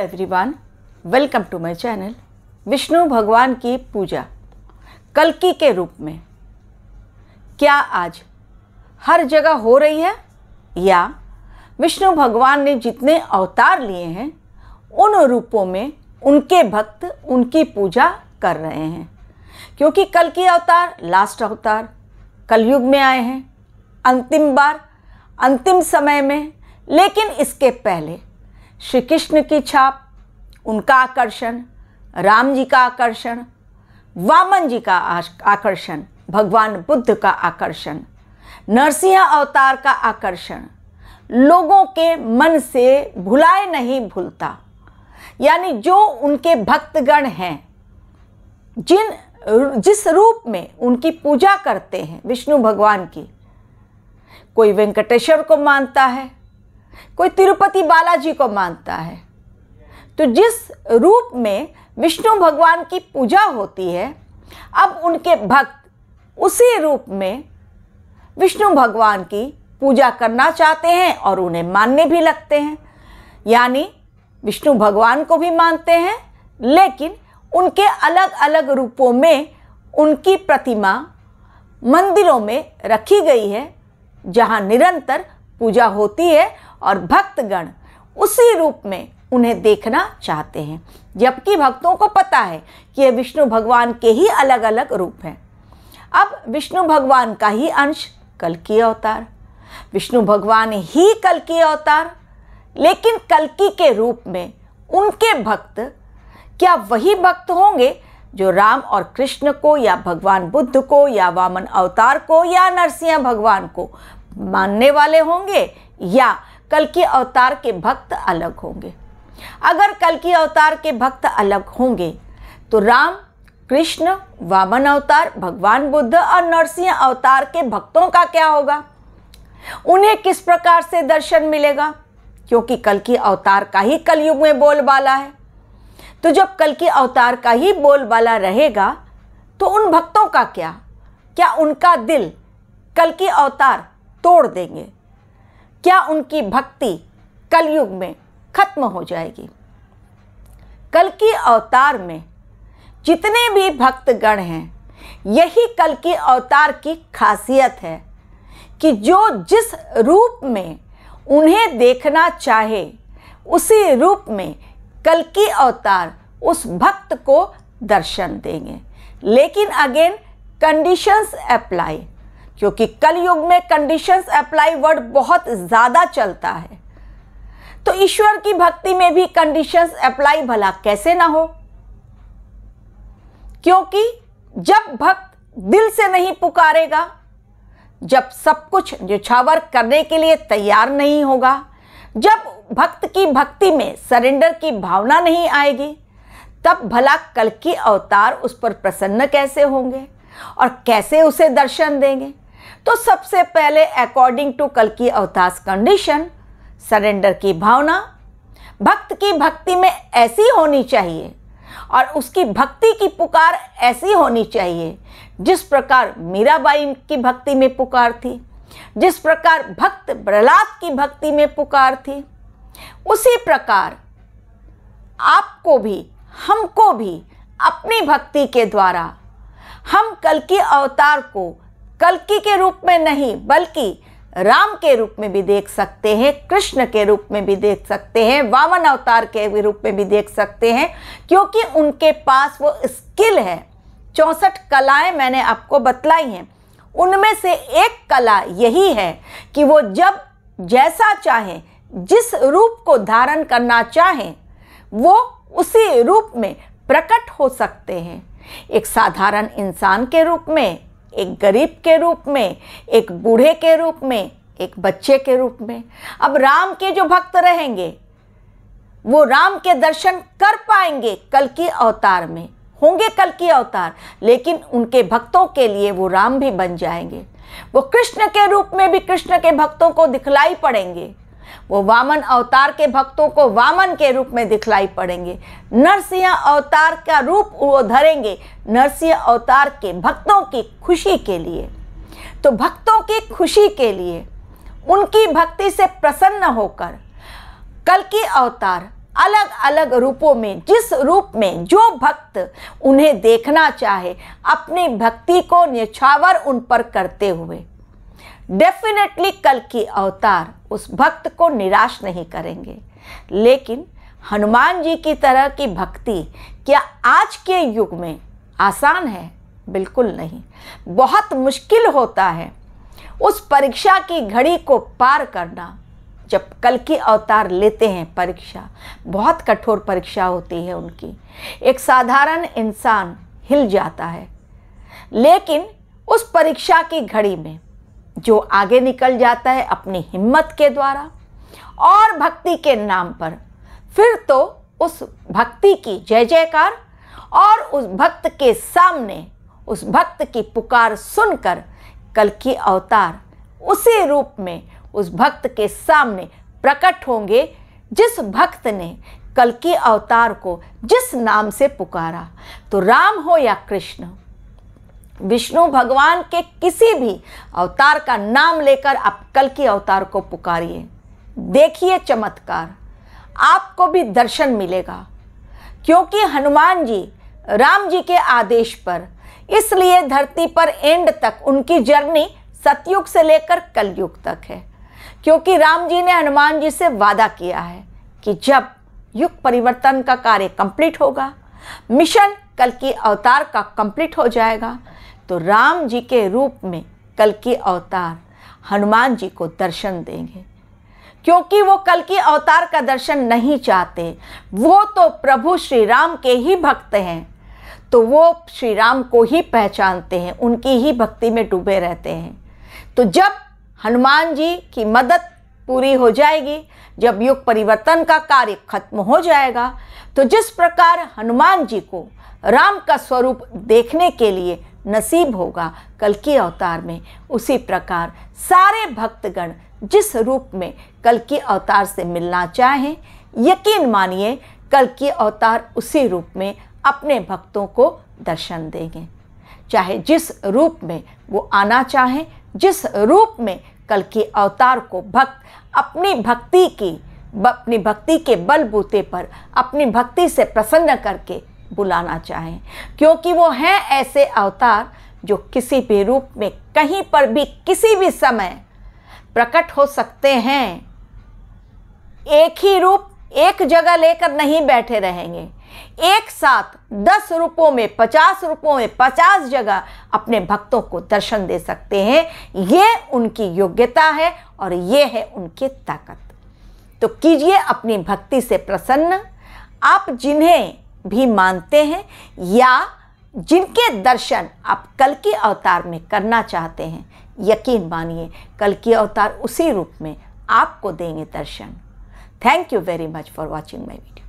everyone welcome to my channel Vishnu भगवान की पूजा कलकी के रूप में क्या आज हर जगह हो रही है या विष्णु भगवान ने जितने अवतार लिए हैं उन रूपों में उनके भक्त उनकी पूजा कर रहे हैं क्योंकि कल की अवतार लास्ट अवतार कलयुग में आए हैं अंतिम बार अंतिम समय में लेकिन इसके पहले श्री कृष्ण की छाप उनका आकर्षण राम जी का आकर्षण वामन जी का आकर्षण भगवान बुद्ध का आकर्षण नरसिंह अवतार का आकर्षण लोगों के मन से भुलाए नहीं भूलता यानी जो उनके भक्तगण हैं जिन जिस रूप में उनकी पूजा करते हैं विष्णु भगवान की कोई वेंकटेश्वर को मानता है कोई तिरुपति बालाजी को मानता है तो जिस रूप में विष्णु भगवान की पूजा होती है अब उनके भक्त उसी रूप में विष्णु भगवान की पूजा करना चाहते हैं और उन्हें मानने भी लगते हैं यानी विष्णु भगवान को भी मानते हैं लेकिन उनके अलग अलग रूपों में उनकी प्रतिमा मंदिरों में रखी गई है जहाँ निरंतर पूजा होती है और भक्तगण उसी रूप में उन्हें देखना चाहते हैं जबकि भक्तों को पता है कि ये विष्णु भगवान के ही अलग अलग रूप हैं अब विष्णु भगवान का ही अंश कल की अवतार विष्णु भगवान ही कल की अवतार लेकिन कलकी के रूप में उनके भक्त क्या वही भक्त होंगे जो राम और कृष्ण को या भगवान बुद्ध को या वामन अवतार को या नरसिंह भगवान को मानने वाले होंगे या कल के अवतार के भक्त अलग होंगे अगर कल के अवतार के भक्त अलग होंगे तो राम कृष्ण वामन अवतार भगवान बुद्ध और नरसिंह अवतार के भक्तों का क्या होगा उन्हें किस प्रकार से दर्शन मिलेगा क्योंकि कल की अवतार का ही कलयुग में बोलबाला है तो जब कल की अवतार का ही बोलबाला रहेगा तो उन भक्तों का क्या क्या उनका दिल कल की अवतार तोड़ देंगे क्या उनकी भक्ति कलयुग में खत्म हो जाएगी कल की अवतार में जितने भी भक्तगण हैं यही कल की अवतार की खासियत है कि जो जिस रूप में उन्हें देखना चाहे उसी रूप में कल की अवतार उस भक्त को दर्शन देंगे लेकिन अगेन कंडीशंस अप्लाई क्योंकि कलयुग में कंडीशंस अप्लाई वर्ड बहुत ज़्यादा चलता है तो ईश्वर की भक्ति में भी कंडीशंस अप्लाई भला कैसे ना हो क्योंकि जब भक्त दिल से नहीं पुकारेगा जब सब कुछ निछावर करने के लिए तैयार नहीं होगा जब भक्त की भक्ति में सरेंडर की भावना नहीं आएगी तब भला कल की अवतार उस पर प्रसन्न कैसे होंगे और कैसे उसे दर्शन देंगे तो सबसे पहले अकॉर्डिंग टू कल की अवतास कंडीशन सरेंडर की भावना भक्त की भक्ति में ऐसी होनी चाहिए और उसकी भक्ति की पुकार ऐसी होनी चाहिए जिस प्रकार मीराबाई की भक्ति में पुकार थी जिस प्रकार भक्त प्रहलाद की भक्ति में पुकार थी उसी प्रकार आपको भी हमको भी अपनी भक्ति के द्वारा हम कल के अवतार को कलकी के रूप में नहीं बल्कि राम के रूप में भी देख सकते हैं कृष्ण के रूप में भी देख सकते हैं वामन अवतार के रूप में भी देख सकते हैं क्योंकि उनके पास वो स्किल है चौंसठ कलाएं मैंने आपको बतलाई हैं उनमें से एक कला यही है कि वो जब जैसा चाहें जिस रूप को धारण करना चाहें वो उसी रूप में प्रकट हो सकते हैं एक साधारण इंसान के रूप में एक गरीब के रूप में एक बूढ़े के रूप में एक बच्चे के रूप में अब राम के जो भक्त रहेंगे वो राम के दर्शन कर पाएंगे कल की अवतार में होंगे कल की अवतार लेकिन उनके भक्तों के लिए वो राम भी बन जाएंगे वो कृष्ण के रूप में भी कृष्ण के भक्तों को दिखलाई पड़ेंगे वो वामन अवतार के भक्तों को वामन के रूप में दिखलाई पड़ेंगे नरसिंह अवतार का रूप वो धरेंगे नरसिंह अवतार के भक्तों की खुशी के लिए तो भक्तों की खुशी के लिए उनकी भक्ति से प्रसन्न होकर कल की अवतार अलग अलग रूपों में जिस रूप में जो भक्त उन्हें देखना चाहे अपनी भक्ति को न्यछावर उन पर करते हुए डेफिनेटली कल की अवतार उस भक्त को निराश नहीं करेंगे लेकिन हनुमान जी की तरह की भक्ति क्या आज के युग में आसान है बिल्कुल नहीं बहुत मुश्किल होता है उस परीक्षा की घड़ी को पार करना जब कल की अवतार लेते हैं परीक्षा बहुत कठोर परीक्षा होती है उनकी एक साधारण इंसान हिल जाता है लेकिन उस परीक्षा की घड़ी में जो आगे निकल जाता है अपनी हिम्मत के द्वारा और भक्ति के नाम पर फिर तो उस भक्ति की जय जयकार और उस भक्त के सामने उस भक्त की पुकार सुनकर कल की अवतार उसी रूप में उस भक्त के सामने प्रकट होंगे जिस भक्त ने कल की अवतार को जिस नाम से पुकारा तो राम हो या कृष्ण विष्णु भगवान के किसी भी अवतार का नाम लेकर आप कल के अवतार को पुकारिए देखिए चमत्कार आपको भी दर्शन मिलेगा क्योंकि हनुमान जी राम जी के आदेश पर इसलिए धरती पर एंड तक उनकी जर्नी सतयुग से लेकर कलयुग तक है क्योंकि राम जी ने हनुमान जी से वादा किया है कि जब युग परिवर्तन का कार्य कंप्लीट होगा मिशन कल की अवतार का कंप्लीट हो जाएगा तो राम जी के रूप में कल की अवतार हनुमान जी को दर्शन देंगे क्योंकि वो कल की अवतार का दर्शन नहीं चाहते वो तो प्रभु श्री राम के ही भक्त हैं तो वो श्री राम को ही पहचानते हैं उनकी ही भक्ति में डूबे रहते हैं तो जब हनुमान जी की मदद पूरी हो जाएगी जब युग परिवर्तन का कार्य खत्म हो जाएगा तो जिस प्रकार हनुमान जी को राम का स्वरूप देखने के लिए नसीब होगा कल के अवतार में उसी प्रकार सारे भक्तगण जिस रूप में कल के अवतार से मिलना चाहें यकीन मानिए कल के अवतार उसी रूप में अपने भक्तों को दर्शन देंगे चाहे जिस रूप में वो आना चाहें जिस रूप में कल के अवतार को भक्त अपनी भक्ति की अपनी भक्ति के बलबूते पर अपनी भक्ति से प्रसन्न करके बुलाना चाहें क्योंकि वो हैं ऐसे अवतार जो किसी भी रूप में कहीं पर भी किसी भी समय प्रकट हो सकते हैं एक ही रूप एक जगह लेकर नहीं बैठे रहेंगे एक साथ दस रूपों में पचास रूपों में पचास जगह अपने भक्तों को दर्शन दे सकते हैं ये उनकी योग्यता है और ये है उनकी ताकत तो कीजिए अपनी भक्ति से प्रसन्न आप जिन्हें भी मानते हैं या जिनके दर्शन आप कल के अवतार में करना चाहते हैं यकीन मानिए कल के अवतार उसी रूप में आपको देंगे दर्शन thank you very much for watching my video